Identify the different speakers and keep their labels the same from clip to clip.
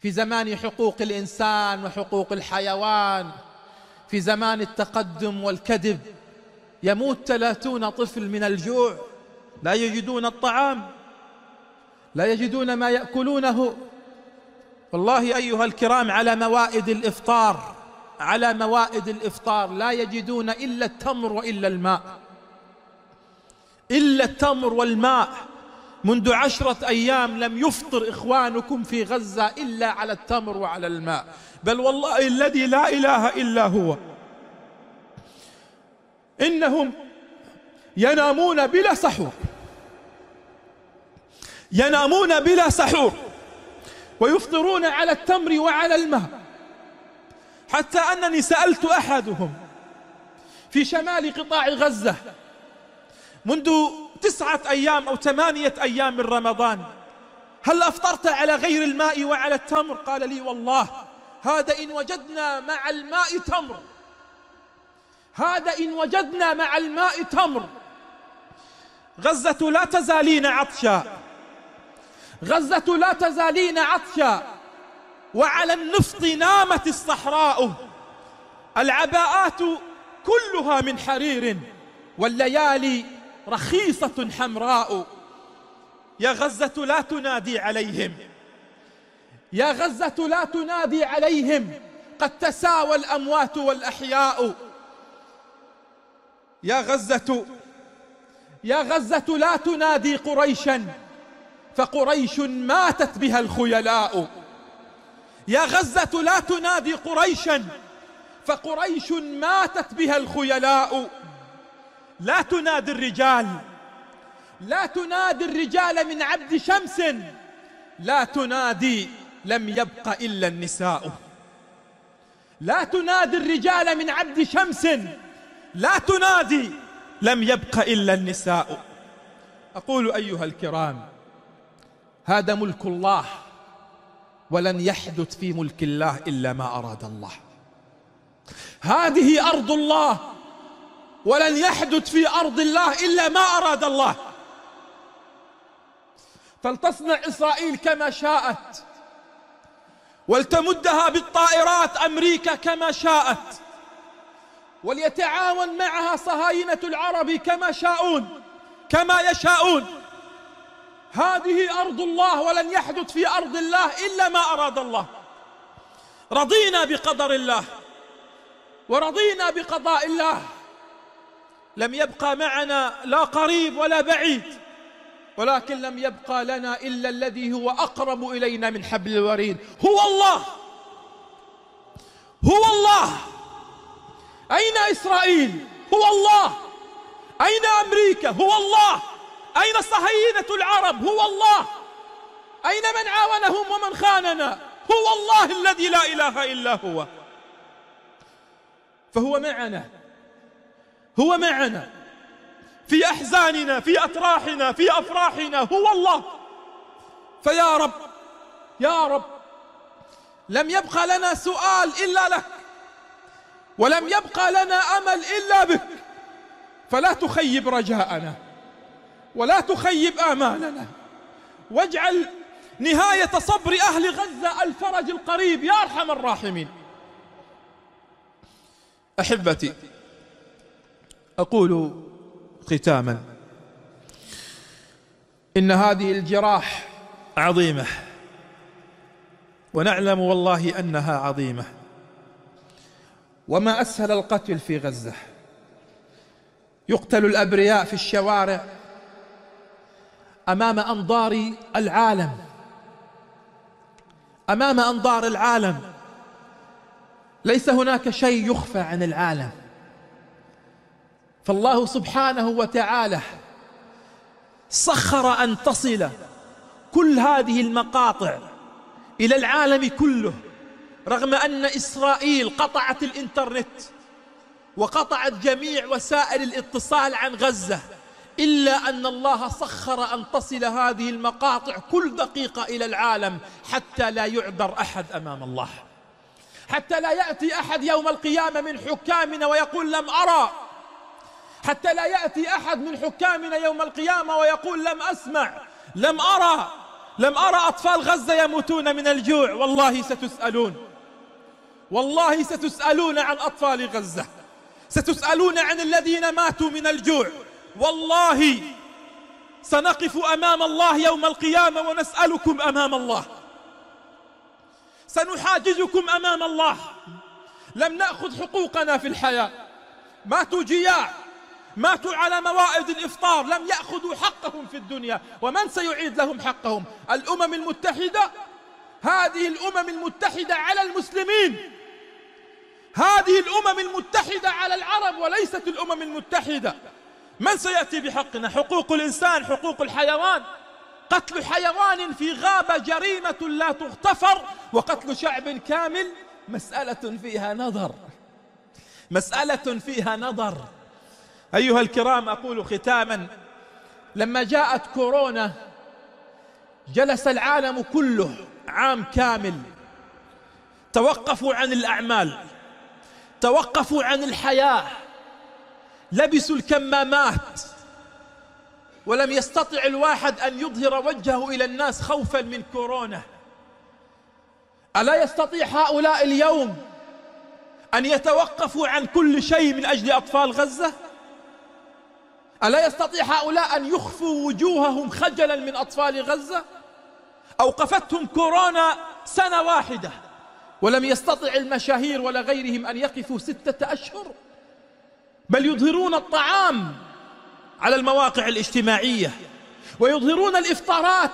Speaker 1: في زمان حقوق الانسان وحقوق الحيوان في زمان التقدم والكذب يموت ثلاثون طفل من الجوع لا يجدون الطعام لا يجدون ما ياكلونه والله ايها الكرام على موائد الافطار على موائد الافطار لا يجدون الا التمر والا الماء الا التمر والماء منذ عشرة أيام لم يفطر إخوانكم في غزة إلا على التمر وعلى الماء بل والله الذي لا إله إلا هو إنهم ينامون بلا سحور ينامون بلا سحور ويفطرون على التمر وعلى الماء حتى أنني سألت أحدهم في شمال قطاع غزة منذ تسعة أيام أو ثمانية أيام من رمضان هل أفطرت على غير الماء وعلى التمر قال لي والله هذا إن وجدنا مع الماء تمر هذا إن وجدنا مع الماء تمر غزة لا تزالين عطشا غزة لا تزالين عطشا وعلى النفط نامت الصحراء العباءات كلها من حرير والليالي رخيصة حمراء يا غزة لا تنادي عليهم يا غزة لا تنادي عليهم قد تساوى الأموات والأحياء يا غزة يا غزة لا تنادي قريشا فقريش ماتت بها الخيلاء يا غزة لا تنادي قريشا فقريش ماتت بها الخيلاء لا تنادي الرجال لا تنادي الرجال من عبد شمس لا تنادي لم يبق إلا النساء لا تنادي الرجال من عبد شمس لا تنادي لم يبق إلا النساء أقول أيها الكرام هذا ملك الله ولن يحدث في ملك الله إلا ما أراد الله هذه أرض الله ولن يحدث في أرض الله إلا ما أراد الله فلتصنع إسرائيل كما شاءت ولتمدها بالطائرات أمريكا كما شاءت وليتعاون معها صهاينة العرب كما شاءون كما يشاءون هذه أرض الله ولن يحدث في أرض الله إلا ما أراد الله رضينا بقدر الله ورضينا بقضاء الله لم يبقى معنا لا قريب ولا بعيد ولكن لم يبقى لنا إلا الذي هو أقرب إلينا من حبل الوريد هو الله هو الله أين إسرائيل هو الله أين أمريكا هو الله أين صهينة العرب هو الله أين من عاونهم ومن خاننا هو الله الذي لا إله إلا هو فهو معنا هو معنا في أحزاننا في أتراحنا في أفراحنا هو الله فيا رب يا رب لم يبقى لنا سؤال إلا لك ولم يبقى لنا أمل إلا بك فلا تخيب رجاءنا ولا تخيب آمالنا واجعل نهاية صبر أهل غزة الفرج القريب يا أرحم الراحمين أحبتي أقول ختاما إن هذه الجراح عظيمة ونعلم والله أنها عظيمة وما أسهل القتل في غزة يقتل الأبرياء في الشوارع أمام أنظار العالم أمام أنظار العالم ليس هناك شيء يخفى عن العالم فالله سبحانه وتعالى سخر أن تصل كل هذه المقاطع إلى العالم كله رغم أن إسرائيل قطعت الإنترنت وقطعت جميع وسائل الاتصال عن غزة إلا أن الله سخر أن تصل هذه المقاطع كل دقيقة إلى العالم حتى لا يعذر أحد أمام الله حتى لا يأتي أحد يوم القيامة من حكامنا ويقول لم أرى حتى لا يأتي أحد من حكامنا يوم القيامة ويقول لم أسمع لم أرى لم أرى أطفال غزة يموتون من الجوع والله ستسألون والله ستسألون عن أطفال غزة ستسألون عن الذين ماتوا من الجوع والله سنقف أمام الله يوم القيامة ونسألكم أمام الله سنحاجزكم أمام الله لم نأخذ حقوقنا في الحياة ماتوا جياع ماتوا على موائد الإفطار لم يأخذوا حقهم في الدنيا ومن سيعيد لهم حقهم الأمم المتحدة هذه الأمم المتحدة على المسلمين هذه الأمم المتحدة على العرب وليست الأمم المتحدة من سيأتي بحقنا حقوق الإنسان حقوق الحيوان قتل حيوان في غابة جريمة لا تغتفر وقتل شعب كامل مسألة فيها نظر مسألة فيها نظر أيها الكرام أقول ختاما لما جاءت كورونا جلس العالم كله عام كامل توقفوا عن الأعمال توقفوا عن الحياة لبسوا الكمامات ولم يستطع الواحد أن يظهر وجهه إلى الناس خوفا من كورونا ألا يستطيع هؤلاء اليوم أن يتوقفوا عن كل شيء من أجل أطفال غزة؟ ألا يستطيع هؤلاء أن يخفوا وجوههم خجلا من أطفال غزة أوقفتهم كورونا سنة واحدة ولم يستطع المشاهير ولا غيرهم أن يقفوا ستة أشهر بل يظهرون الطعام على المواقع الاجتماعية ويظهرون الإفطارات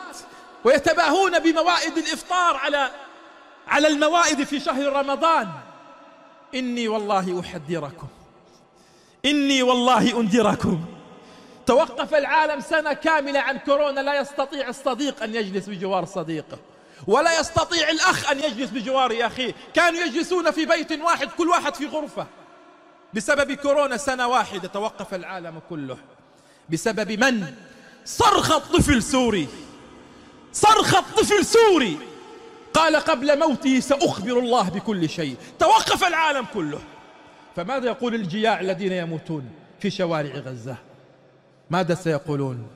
Speaker 1: ويتباهون بموائد الإفطار على على الموائد في شهر رمضان إني والله أحذركم إني والله أنذركم توقف العالم سنة كاملة عن كورونا لا يستطيع الصديق أن يجلس بجوار صديقه ولا يستطيع الأخ أن يجلس بجوار أخيه كانوا يجلسون في بيت واحد كل واحد في غرفة بسبب كورونا سنة واحدة توقف العالم كله بسبب من؟ صرخة طفل سوري صرخة طفل سوري قال قبل موتي سأخبر الله بكل شيء توقف العالم كله فماذا يقول الجياع الذين يموتون في شوارع غزة؟ ماذا سيقولون